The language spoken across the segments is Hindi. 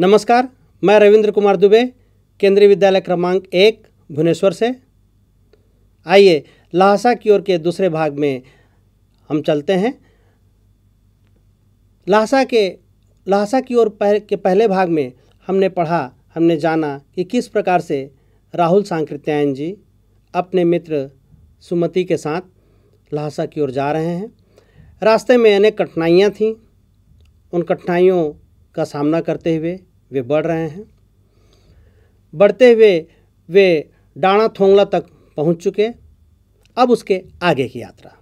नमस्कार मैं रविंद्र कुमार दुबे केंद्रीय विद्यालय क्रमांक एक भुवनेश्वर से आइए लहासा की ओर के दूसरे भाग में हम चलते हैं लहासा के लहासा की ओर पह, के पहले भाग में हमने पढ़ा हमने जाना कि किस प्रकार से राहुल सांकृत्यायन जी अपने मित्र सुमति के साथ लहासा की ओर जा रहे हैं रास्ते में अनेक कठिनाइयाँ थीं उन कठिनाइयों का सामना करते हुए वे बढ़ रहे हैं बढ़ते हुए वे, वे डाणा थोंगला तक पहुंच चुके अब उसके आगे की यात्रा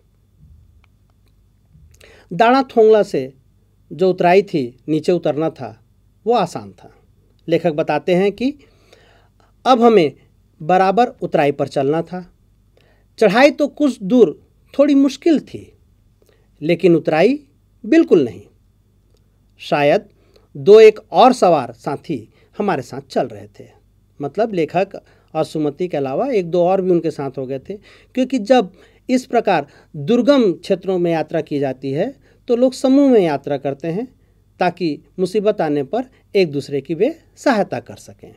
दाणा थोंगला से जो उतराई थी नीचे उतरना था वो आसान था लेखक बताते हैं कि अब हमें बराबर उतराई पर चलना था चढ़ाई तो कुछ दूर थोड़ी मुश्किल थी लेकिन उतराई बिल्कुल नहीं शायद दो एक और सवार साथी हमारे साथ चल रहे थे मतलब लेखक और सुमति के अलावा एक दो और भी उनके साथ हो गए थे क्योंकि जब इस प्रकार दुर्गम क्षेत्रों में यात्रा की जाती है तो लोग समूह में यात्रा करते हैं ताकि मुसीबत आने पर एक दूसरे की वे सहायता कर सकें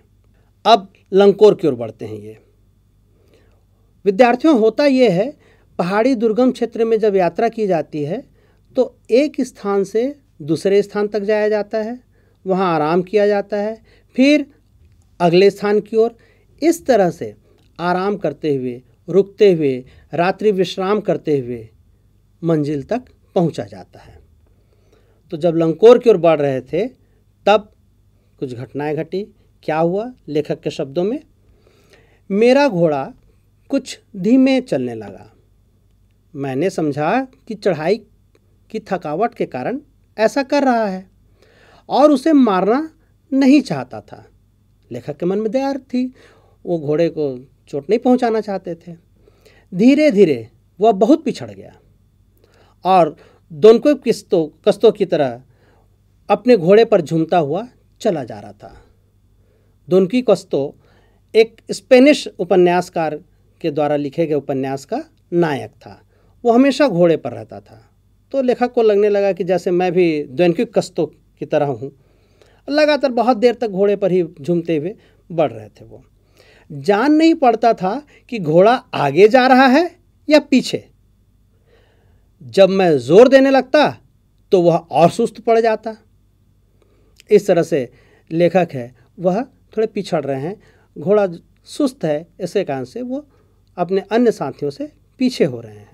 अब लंकोर की ओर बढ़ते हैं ये विद्यार्थियों होता ये है पहाड़ी दुर्गम क्षेत्र में जब यात्रा की जाती है तो एक स्थान से दूसरे स्थान तक जाया जाता है वहाँ आराम किया जाता है फिर अगले स्थान की ओर इस तरह से आराम करते हुए रुकते हुए रात्रि विश्राम करते हुए मंजिल तक पहुँचा जाता है तो जब लंकोर की ओर बढ़ रहे थे तब कुछ घटनाएं घटी क्या हुआ लेखक के शब्दों में मेरा घोड़ा कुछ धीमे चलने लगा मैंने समझा कि चढ़ाई की थकावट के कारण ऐसा कर रहा है और उसे मारना नहीं चाहता था लेखक के मन में दया थी वो घोड़े को चोट नहीं पहुंचाना चाहते थे धीरे धीरे वह बहुत पिछड़ गया और दोनों किस्तों कस्तों की तरह अपने घोड़े पर झूमता हुआ चला जा रहा था दोनकी कस्तो एक स्पेनिश उपन्यासकार के द्वारा लिखे गए उपन्यास का नायक था वो हमेशा घोड़े पर रहता था तो लेखक को लगने लगा कि जैसे मैं भी द्वैनकी कस्तों की तरह हूँ लगातार बहुत देर तक घोड़े पर ही झूमते हुए बढ़ रहे थे वो जान नहीं पड़ता था कि घोड़ा आगे जा रहा है या पीछे जब मैं जोर देने लगता तो वह और सुस्त पड़ जाता इस तरह से लेखक है वह थोड़े पिछड़ रहे हैं घोड़ा सुस्त है इसके कारण से वो अपने अन्य साथियों से पीछे हो रहे हैं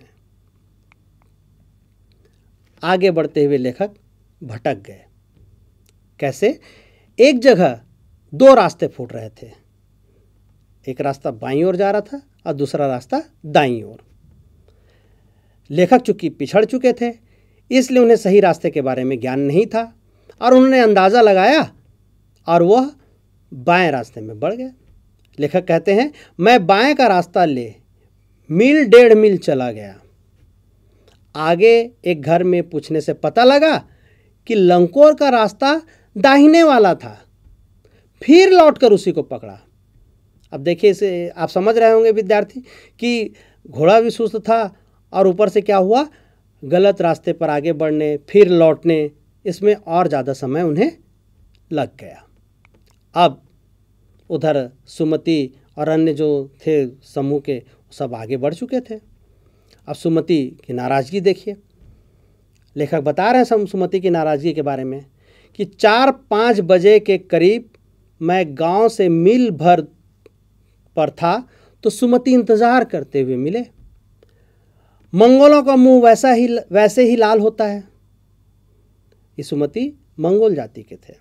आगे बढ़ते हुए लेखक भटक गए कैसे एक जगह दो रास्ते फूट रहे थे एक रास्ता बाई ओर जा रहा था और दूसरा रास्ता दाई ओर लेखक चूंकि पिछड़ चुके थे इसलिए उन्हें सही रास्ते के बारे में ज्ञान नहीं था और उन्होंने अंदाज़ा लगाया और वह बाएं रास्ते में बढ़ गए लेखक कहते हैं मैं बाएं का रास्ता ले मील डेढ़ मील चला गया आगे एक घर में पूछने से पता लगा कि लंकोर का रास्ता दाहिने वाला था फिर लौट कर उसी को पकड़ा अब देखिए इसे आप समझ रहे होंगे विद्यार्थी कि घोड़ा भी सुस्त था और ऊपर से क्या हुआ गलत रास्ते पर आगे बढ़ने फिर लौटने इसमें और ज़्यादा समय उन्हें लग गया अब उधर सुमति और अन्य जो थे समूह के सब आगे बढ़ चुके थे अब सुमति की नाराज़गी देखिए लेखक बता रहे हैं सुमति की नाराज़गी के बारे में कि चार पाँच बजे के करीब मैं गांव से मील भर पर था तो सुमति इंतज़ार करते हुए मिले मंगोलों का मुंह वैसा ही वैसे ही लाल होता है ये सुमति मंगोल जाति के थे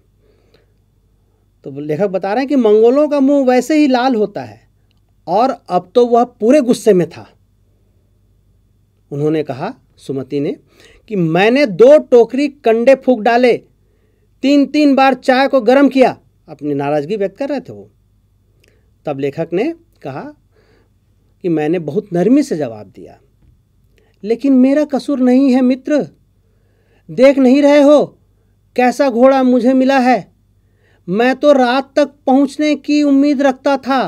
तो लेखक बता रहे हैं कि मंगोलों का मुंह वैसे ही लाल होता है और अब तो वह पूरे गुस्से में था उन्होंने कहा सुमति ने कि मैंने दो टोकरी कंडे फूक डाले तीन तीन बार चाय को गर्म किया अपनी नाराज़गी व्यक्त कर रहे थे वो तब लेखक ने कहा कि मैंने बहुत नरमी से जवाब दिया लेकिन मेरा कसूर नहीं है मित्र देख नहीं रहे हो कैसा घोड़ा मुझे मिला है मैं तो रात तक पहुंचने की उम्मीद रखता था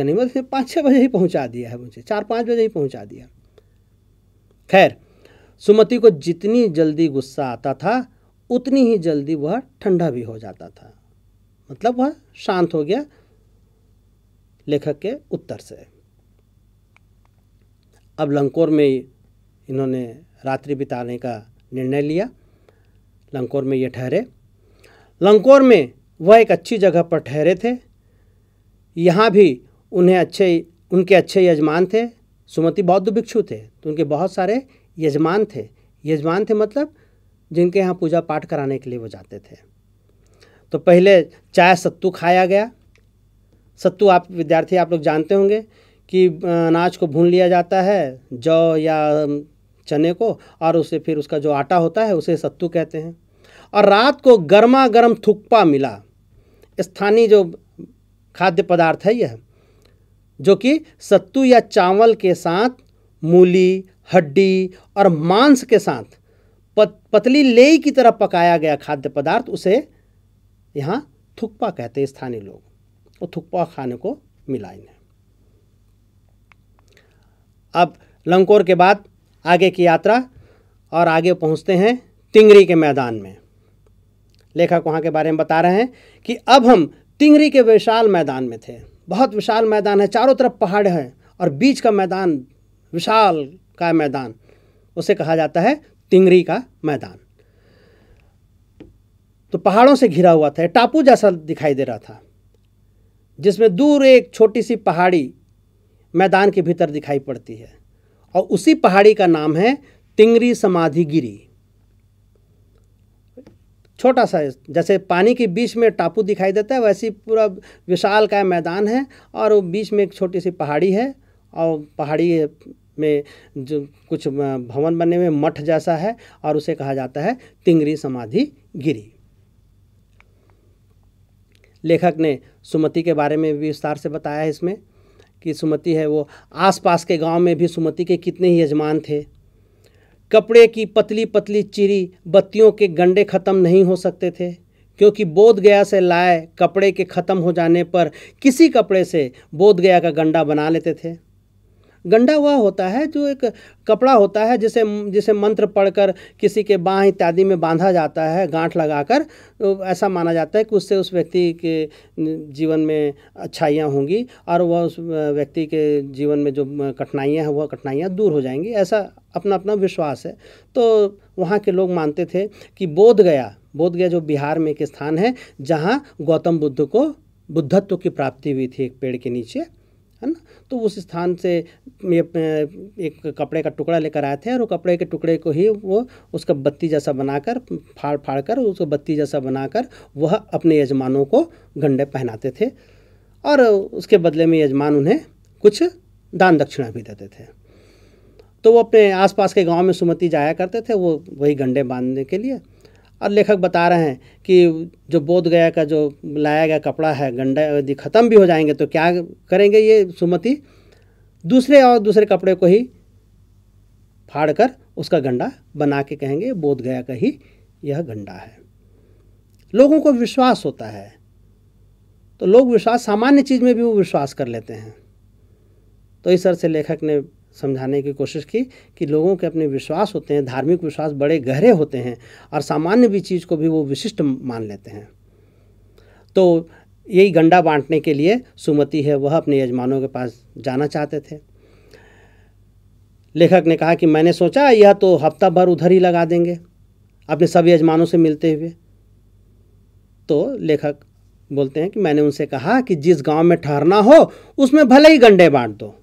गनीमत से पाँच छः बजे ही पहुंचा दिया है मुझे चार पाँच बजे ही पहुंचा दिया खैर सुमति को जितनी जल्दी गुस्सा आता था उतनी ही जल्दी वह ठंडा भी हो जाता था मतलब वह शांत हो गया लेखक के उत्तर से अब लंकोर में इन्होंने रात्रि बिताने का निर्णय लिया लंकोर में ये ठहरे लंकोर में वह एक अच्छी जगह पर ठहरे थे यहाँ भी उन्हें अच्छे उनके अच्छे यजमान थे सुमति बौद्ध भिक्षु थे तो उनके बहुत सारे यजमान थे यजमान थे मतलब जिनके यहाँ पूजा पाठ कराने के लिए वो जाते थे तो पहले चाय सत्तू खाया गया सत्तू आप विद्यार्थी आप लोग जानते होंगे कि अनाज को भून लिया जाता है जौ या चने को और उसे फिर उसका जो आटा होता है उसे सत्तू कहते हैं और रात को गर्मा गर्म थुक्पा मिला स्थानीय जो खाद्य पदार्थ है यह जो कि सत्तू या चावल के साथ मूली हड्डी और मांस के साथ पतली लेई की तरह पकाया गया खाद्य पदार्थ उसे यहाँ थुक्पा कहते हैं स्थानीय लोग और थुकपा खाने को मिला इन्हें अब लंकोर के बाद आगे की यात्रा और आगे पहुँचते हैं तिंगरी के मैदान में लेखक वहाँ के बारे में बता रहे हैं कि अब हम तिंगरी के विशाल मैदान में थे बहुत विशाल मैदान है चारों तरफ पहाड़ हैं और बीच का मैदान विशाल का मैदान उसे कहा जाता है टिंगरी का मैदान तो पहाड़ों से घिरा हुआ था टापू जैसा दिखाई दे रहा था जिसमें दूर एक छोटी सी पहाड़ी मैदान के भीतर दिखाई पड़ती है और उसी पहाड़ी का नाम है तिंगरी समाधि गिरी छोटा सा जैसे पानी के बीच में टापू दिखाई देता है वैसे पूरा विशाल का मैदान है और बीच में एक छोटी सी पहाड़ी है और पहाड़ी में जो कुछ भवन बने हुए मठ जैसा है और उसे कहा जाता है तिंगरी समाधि गिरी लेखक ने सुमति के बारे में भी विस्तार से बताया है इसमें कि सुमति है वो आसपास के गांव में भी सुमति के कितने ही यजमान थे कपड़े की पतली पतली चिरी बत्तियों के गंडे ख़त्म नहीं हो सकते थे क्योंकि बोध गया से लाए कपड़े के ख़त्म हो जाने पर किसी कपड़े से बोध गया का गंडा बना लेते थे गंडा वह होता है जो एक कपड़ा होता है जिसे जिसे मंत्र पढ़कर किसी के बाँह इत्यादि में बांधा जाता है गांठ लगाकर तो ऐसा माना जाता है कि उससे उस व्यक्ति के जीवन में अच्छाइयाँ होंगी और वह उस व्यक्ति के जीवन में जो कठिनाइयाँ हैं वह कठिनाइयाँ दूर हो जाएंगी ऐसा अपना अपना विश्वास है तो वहाँ के लोग मानते थे कि बोध गया बोध गया जो बिहार में एक स्थान है जहाँ गौतम बुद्ध को बुद्धत्व की प्राप्ति हुई थी एक पेड़ के नीचे है ना तो उस स्थान से एक कपड़े का टुकड़ा लेकर आए थे और वो कपड़े के टुकड़े को ही वो उसका बत्ती जैसा बनाकर फाड़ फाड़ कर उसको बत्ती जैसा बनाकर वह अपने यजमानों को गंडे पहनाते थे और उसके बदले में यजमान उन्हें कुछ दान दक्षिणा भी देते थे तो वो अपने आसपास के गांव में सुमति जाया करते थे वो वही गंडे बांधने के लिए और लेखक बता रहे हैं कि जो बोध गया का जो लाया गया कपड़ा है गंडा यदि ख़त्म भी हो जाएंगे तो क्या करेंगे ये सुमति दूसरे और दूसरे कपड़े को ही फाड़ कर उसका गंडा बना के कहेंगे बोध गया का ही यह गंडा है लोगों को विश्वास होता है तो लोग विश्वास सामान्य चीज़ में भी वो विश्वास कर लेते हैं तो इस तरह से लेखक ने समझाने की कोशिश की कि लोगों के अपने विश्वास होते हैं धार्मिक विश्वास बड़े गहरे होते हैं और सामान्य भी चीज़ को भी वो विशिष्ट मान लेते हैं तो यही गंडा बांटने के लिए सुमति है वह अपने यजमानों के पास जाना चाहते थे लेखक ने कहा कि मैंने सोचा यह तो हफ्ता भर उधर ही लगा देंगे अपने सब यजमानों से मिलते हुए तो लेखक बोलते हैं कि मैंने उनसे कहा कि जिस गांव में ठहरना हो उसमें भले ही गंडे बांट दो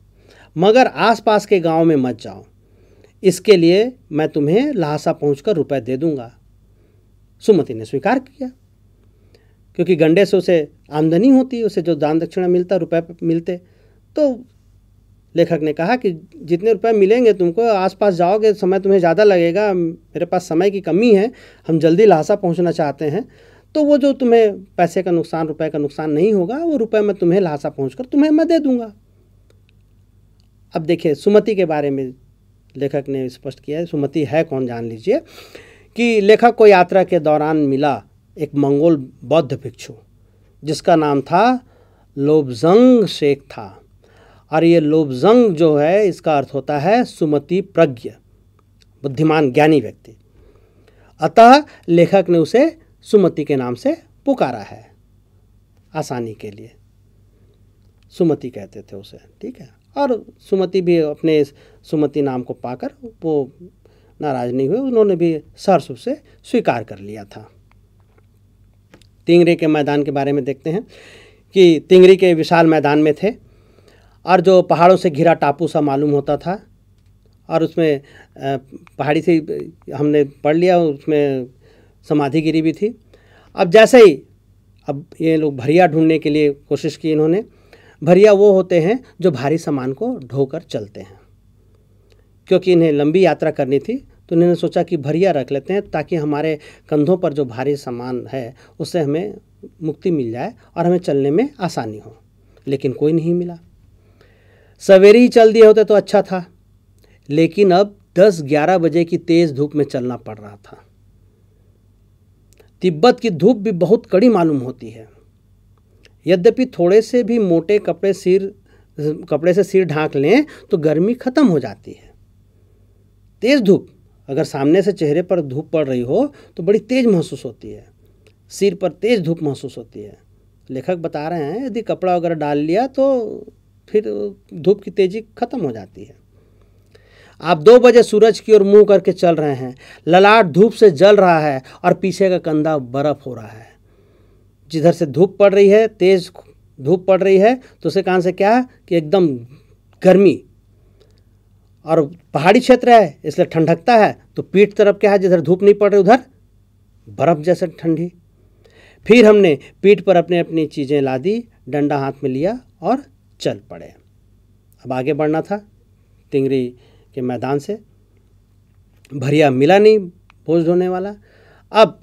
मगर आसपास के गांव में मत जाओ इसके लिए मैं तुम्हें पहुँच पहुंचकर रुपए दे दूंगा सुमति ने स्वीकार किया क्योंकि गंडे से उसे आमदनी होती उसे जो दान दक्षिणा मिलता रुपए मिलते तो लेखक ने कहा कि जितने रुपए मिलेंगे तुमको आसपास जाओगे समय तुम्हें ज़्यादा लगेगा मेरे पास समय की कमी है हम जल्दी लहासा पहुंचना चाहते हैं तो वो जो तुम्हें पैसे का नुकसान रुपए का नुकसान नहीं होगा वो रुपए मैं तुम्हें लहासा पहुँच तुम्हें मैं दे दूँगा अब देखिए सुमति के बारे में लेखक ने स्पष्ट किया है सुमति है कौन जान लीजिए कि लेखक को यात्रा के दौरान मिला एक मंगोल बौद्ध भिक्षु जिसका नाम था लोबजंग शेख था और ये लोबजंग जो है इसका अर्थ होता है सुमति प्रज्ञ बुद्धिमान ज्ञानी व्यक्ति अतः लेखक ने उसे सुमति के नाम से पुकारा है आसानी के लिए सुमति कहते थे उसे ठीक है और सुमति भी अपने सुमति नाम को पाकर वो नाराज नहीं हुए उन्होंने भी सर्स से स्वीकार कर लिया था तिंगरे के मैदान के बारे में देखते हैं कि तिंगरी के विशाल मैदान में थे और जो पहाड़ों से घिरा टापू सा मालूम होता था और उसमें पहाड़ी से हमने पढ़ लिया उसमें समाधि गिरी भी थी अब जैसे ही अब ये लोग भरिया ढूंढने के लिए कोशिश की इन्होंने भरिया वो होते हैं जो भारी सामान को ढोकर चलते हैं क्योंकि इन्हें लंबी यात्रा करनी थी तो इन्होंने सोचा कि भरिया रख लेते हैं ताकि हमारे कंधों पर जो भारी सामान है उससे हमें मुक्ति मिल जाए और हमें चलने में आसानी हो लेकिन कोई नहीं मिला सवेरे ही चल दिए होते तो अच्छा था लेकिन अब 10-11 बजे की तेज़ धूप में चलना पड़ रहा था तिब्बत की धूप भी बहुत कड़ी मालूम होती है यद्यपि थोड़े से भी मोटे कपड़े सिर कपड़े से सिर ढाँक लें तो गर्मी ख़त्म हो जाती है तेज़ धूप अगर सामने से चेहरे पर धूप पड़ रही हो तो बड़ी तेज़ महसूस होती है सिर पर तेज़ धूप महसूस होती है लेखक बता रहे हैं यदि कपड़ा वगैरह डाल लिया तो फिर धूप की तेज़ी ख़त्म हो जाती है आप दो बजे सूरज की ओर मुंह करके चल रहे हैं ललाट धूप से जल रहा है और पीछे का कंधा बर्फ़ हो रहा है जिधर से धूप पड़ रही है तेज़ धूप पड़ रही है तो उसके कारण से क्या है कि एकदम गर्मी और पहाड़ी क्षेत्र है इसलिए ठंडकता है तो पीठ तरफ क्या है जिधर धूप नहीं पड़ रही उधर बर्फ़ जैसे ठंडी फिर हमने पीठ पर अपने अपनी चीज़ें ला दी डंडा हाथ में लिया और चल पड़े अब आगे बढ़ना था तिंगरी के मैदान से भरिया मिला नहीं बोझ ढोने वाला अब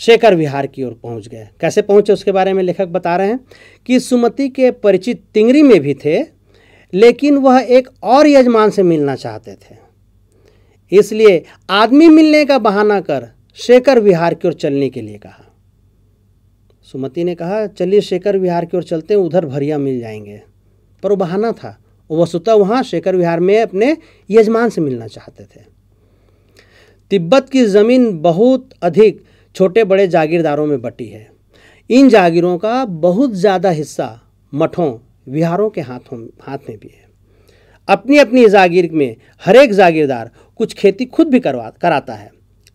शेखर विहार की ओर पहुंच गए कैसे पहुंचे उसके बारे में लेखक बता रहे हैं कि सुमति के परिचित तिंगरी में भी थे लेकिन वह एक और यजमान से मिलना चाहते थे इसलिए आदमी मिलने का बहाना कर शेखर विहार की ओर चलने के लिए कहा सुमति ने कहा चलिए शेखर विहार की ओर चलते हैं उधर भरिया मिल जाएंगे पर वो बहाना था वसुता वहाँ शेखर विहार में अपने यजमान से मिलना चाहते थे तिब्बत की ज़मीन बहुत अधिक छोटे बड़े जागीरदारों में बटी है इन जागीरों का बहुत ज़्यादा हिस्सा मठों विहारों के हाथों हाथ में भी है अपनी अपनी जागीर में हर एक जागीरदार कुछ खेती खुद भी करवा कराता है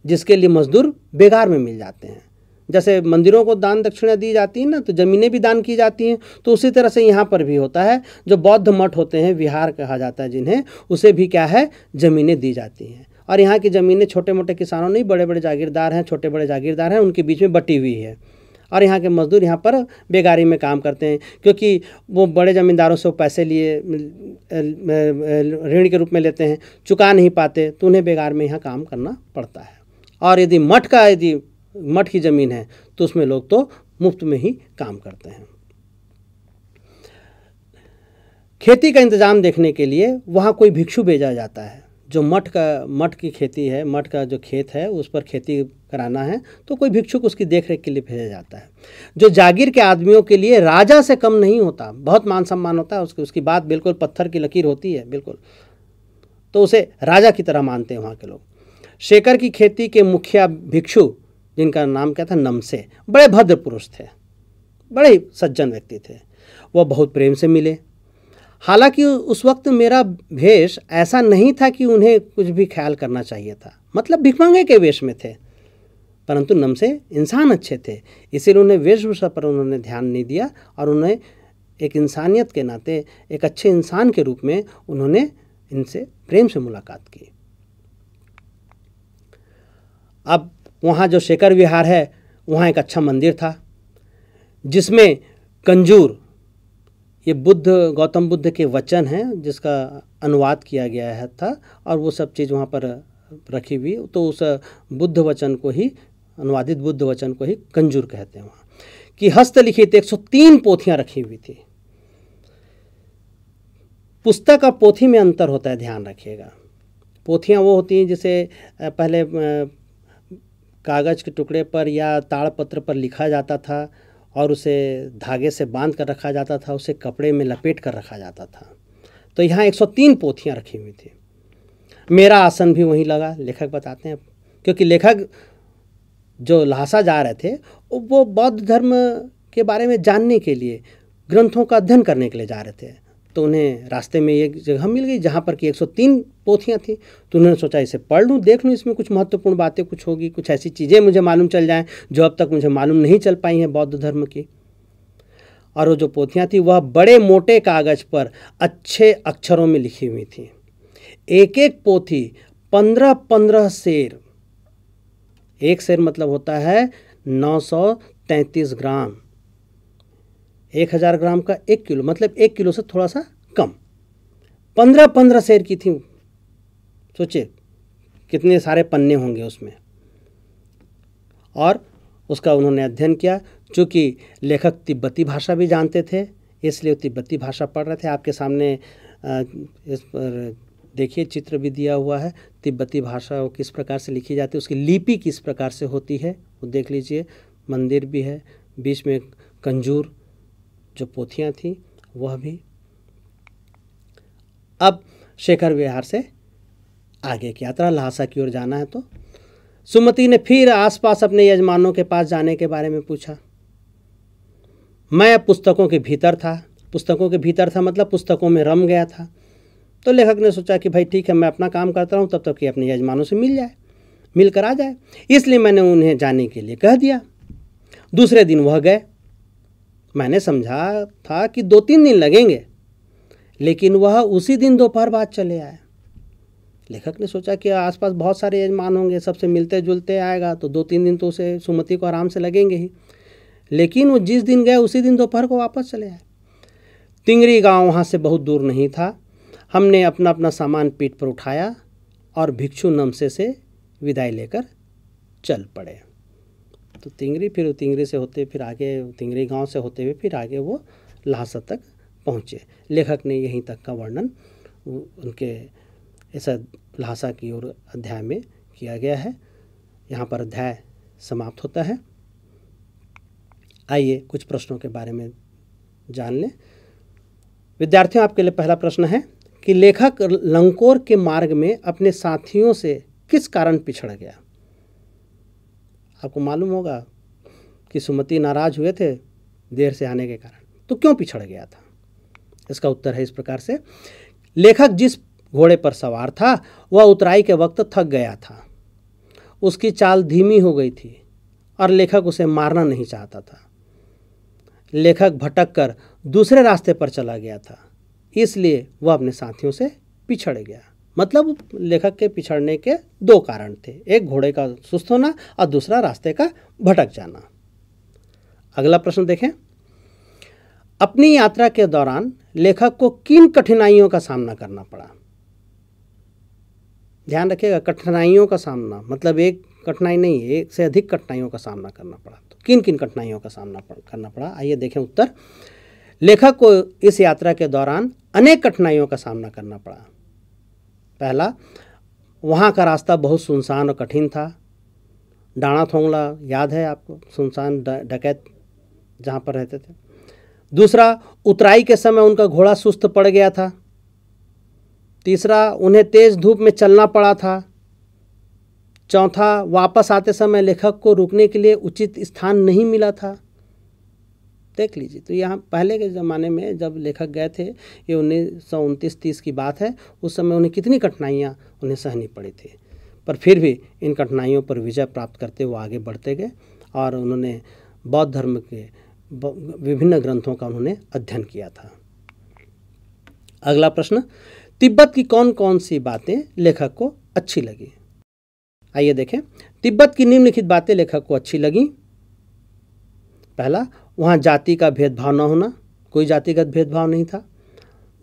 जिसके लिए मजदूर बेगार में मिल जाते हैं जैसे मंदिरों को दान दक्षिणा दी जाती है ना तो ज़मीनें भी दान की जाती हैं तो उसी तरह से यहाँ पर भी होता है जो बौद्ध मठ होते हैं विहार कहा जाता है जिन्हें उसे भी क्या है ज़मीनें दी जाती हैं और यहाँ की ज़मीनें छोटे मोटे किसानों नहीं बड़े बड़े जागीरदार हैं छोटे बड़े जागीरदार हैं उनके बीच में बटी हुई है और यहाँ के मज़दूर यहाँ पर बेगारी में काम करते हैं क्योंकि वो बड़े ज़मींदारों से पैसे लिए ऋण के रूप में लेते हैं चुका नहीं पाते तो उन्हें बेगार में यहाँ काम करना पड़ता है और यदि मठ का यदि मठ की ज़मीन है तो उसमें लोग तो मुफ्त में ही काम करते हैं खेती का इंतज़ाम देखने के लिए वहाँ कोई भिक्षु भेजा जाता है जो मठ का मठ की खेती है मठ का जो खेत है उस पर खेती कराना है तो कोई भिक्षुक उसकी देखरेख के लिए भेजा जाता है जो जागीर के आदमियों के लिए राजा से कम नहीं होता बहुत मान सम्मान होता है उसकी उसकी बात बिल्कुल पत्थर की लकीर होती है बिल्कुल तो उसे राजा की तरह मानते हैं वहाँ के लोग शेखर की खेती के मुखिया भिक्षु जिनका नाम क्या था नमसे बड़े भद्र पुरुष थे बड़े सज्जन व्यक्ति थे वह बहुत प्रेम से मिले हालांकि उस वक्त मेरा भेष ऐसा नहीं था कि उन्हें कुछ भी ख्याल करना चाहिए था मतलब भिखमंगे के वेश में थे परंतु नम से इंसान अच्छे थे इसीलिए उन्हें वेशभूषा पर उन्होंने ध्यान नहीं दिया और उन्हें एक इंसानियत के नाते एक अच्छे इंसान के रूप में उन्होंने इनसे प्रेम से मुलाकात की अब वहाँ जो शेखर विहार है वहाँ एक अच्छा मंदिर था जिसमें कंजूर ये बुद्ध गौतम बुद्ध के वचन हैं जिसका अनुवाद किया गया है था और वो सब चीज़ वहाँ पर रखी हुई तो उस बुद्ध वचन को ही अनुवादित बुद्ध वचन को ही कंजूर कहते हैं वहाँ कि हस्तलिखित तीन पोथियाँ रखी हुई थी पुस्तक और पोथी में अंतर होता है ध्यान रखिएगा पोथियाँ वो होती हैं जिसे पहले कागज़ के टुकड़े पर या ताड़पत्र पर लिखा जाता था और उसे धागे से बांध कर रखा जाता था उसे कपड़े में लपेट कर रखा जाता था तो यहाँ 103 पोथियाँ रखी हुई थी मेरा आसन भी वहीं लगा लेखक बताते हैं क्योंकि लेखक जो ल्हासा जा रहे थे वो बौद्ध धर्म के बारे में जानने के लिए ग्रंथों का अध्ययन करने के लिए जा रहे थे तो उन्हें रास्ते में एक जगह मिल गई जहाँ पर कि 103 पोथियाँ थीं तो उन्होंने सोचा इसे पढ़ लूँ देख लूँ इसमें कुछ महत्वपूर्ण बातें कुछ होगी कुछ ऐसी चीज़ें मुझे मालूम चल जाएँ जो अब तक मुझे मालूम नहीं चल पाई हैं बौद्ध धर्म की और वो जो पोथियाँ थी वह बड़े मोटे कागज़ पर अच्छे अक्षरों में लिखी हुई थी एक एक पोथी पंद्रह पंद्रह शेर एक शेर मतलब होता है नौ सौ ग्राम एक हज़ार ग्राम का एक किलो मतलब एक किलो से थोड़ा सा कम पंद्रह पंद्रह शेर की थी सोचिए कितने सारे पन्ने होंगे उसमें और उसका उन्होंने अध्ययन किया चूँकि लेखक तिब्बती भाषा भी जानते थे इसलिए तिब्बती भाषा पढ़ रहे थे आपके सामने इस पर देखिए चित्र भी दिया हुआ है तिब्बती भाषा वो किस प्रकार से लिखी जाती है उसकी लिपि किस प्रकार से होती है वो देख लीजिए मंदिर भी है बीच में कंजूर जो पोथियाँ थीं वह भी अब शेखर विहार से आगे की यात्रा लहासा की ओर जाना है तो सुमति ने फिर आसपास अपने यजमानों के पास जाने के बारे में पूछा मैं पुस्तकों के भीतर था पुस्तकों के भीतर था मतलब पुस्तकों में रम गया था तो लेखक ने सोचा कि भाई ठीक है मैं अपना काम करता हूँ तब तक कि अपने यजमानों से मिल जाए मिलकर आ जाए इसलिए मैंने उन्हें जाने के लिए कह दिया दूसरे दिन वह गए मैंने समझा था कि दो तीन दिन लगेंगे लेकिन वह उसी दिन दोपहर बाद चले आए लेखक ने सोचा कि आसपास बहुत सारे यजमान होंगे सबसे मिलते जुलते आएगा तो दो तीन दिन तो उसे सुमति को आराम से लगेंगे ही लेकिन वो जिस दिन गए उसी दिन दोपहर को वापस चले आए तिंगरी गांव वहाँ से बहुत दूर नहीं था हमने अपना अपना सामान पीठ पर उठाया और भिक्षु नमसे से विदाई लेकर चल पड़े तो तिंगरी फिर तिंगरी से होते फिर आगे तिंगरी गांव से होते हुए फिर आगे वो लहासा तक पहुँचे लेखक ने यहीं तक का वर्णन उनके ऐसा लहासा की ओर अध्याय में किया गया है यहाँ पर अध्याय समाप्त होता है आइए कुछ प्रश्नों के बारे में जान लें विद्यार्थियों आपके लिए पहला प्रश्न है कि लेखक लंकोर के मार्ग में अपने साथियों से किस कारण पिछड़ गया आपको मालूम होगा कि सुमति नाराज हुए थे देर से आने के कारण तो क्यों पिछड़ गया था इसका उत्तर है इस प्रकार से लेखक जिस घोड़े पर सवार था वह उतराई के वक्त थक गया था उसकी चाल धीमी हो गई थी और लेखक उसे मारना नहीं चाहता था लेखक भटक कर दूसरे रास्ते पर चला गया था इसलिए वह अपने साथियों से पिछड़ गया मतलब लेखक के पिछड़ने के दो कारण थे एक घोड़े का सुस्त होना और दूसरा रास्ते का भटक जाना अगला प्रश्न देखें अपनी यात्रा के दौरान लेखक को किन कठिनाइयों का सामना करना पड़ा ध्यान रखिएगा कठिनाइयों का सामना मतलब एक कठिनाई नहीं है एक से अधिक कठिनाइयों का सामना करना पड़ा तो किन किन कठिनाइयों का सामना पड़, करना पड़ा आइए देखें उत्तर लेखक को इस यात्रा के दौरान अनेक कठिनाइयों का सामना करना पड़ा पहला वहाँ का रास्ता बहुत सुनसान और कठिन था डाणा थोंगला याद है आपको सुनसान डकैत जहाँ पर रहते थे दूसरा उतराई के समय उनका घोड़ा सुस्त पड़ गया था तीसरा उन्हें तेज़ धूप में चलना पड़ा था चौथा वापस आते समय लेखक को रुकने के लिए उचित स्थान नहीं मिला था देख लीजिए तो यहाँ पहले के ज़माने में जब लेखक गए थे ये उन्नीस सौ उनतीस तीस की बात है उस समय उन्हें कितनी कठिनाइयाँ उन्हें सहनी पड़ी थी पर फिर भी इन कठिनाइयों पर विजय प्राप्त करते वो आगे बढ़ते गए और उन्होंने बौद्ध धर्म के विभिन्न ग्रंथों का उन्होंने अध्ययन किया था अगला प्रश्न तिब्बत की कौन कौन सी बातें लेखक को अच्छी लगी आइए देखें तिब्बत की निम्नलिखित बातें लेखक को अच्छी लगी पहला वहाँ जाति का भेदभाव न होना कोई जातिगत भेदभाव नहीं था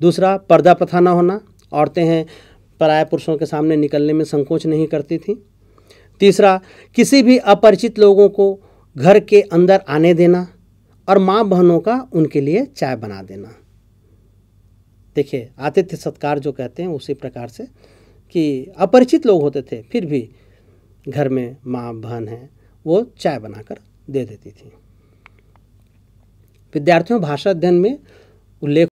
दूसरा पर्दा प्रथा न होना औरतें हैं पराय पुरुषों के सामने निकलने में संकोच नहीं करती थी तीसरा किसी भी अपरिचित लोगों को घर के अंदर आने देना और माँ बहनों का उनके लिए चाय बना देना देखिए आतिथ्य सत्कार जो कहते हैं उसी प्रकार से कि अपरिचित लोग होते थे फिर भी घर में माँ बहन हैं वो चाय बनाकर दे देती थी विद्यार्थियों भाषा अध्ययन में उल्लेख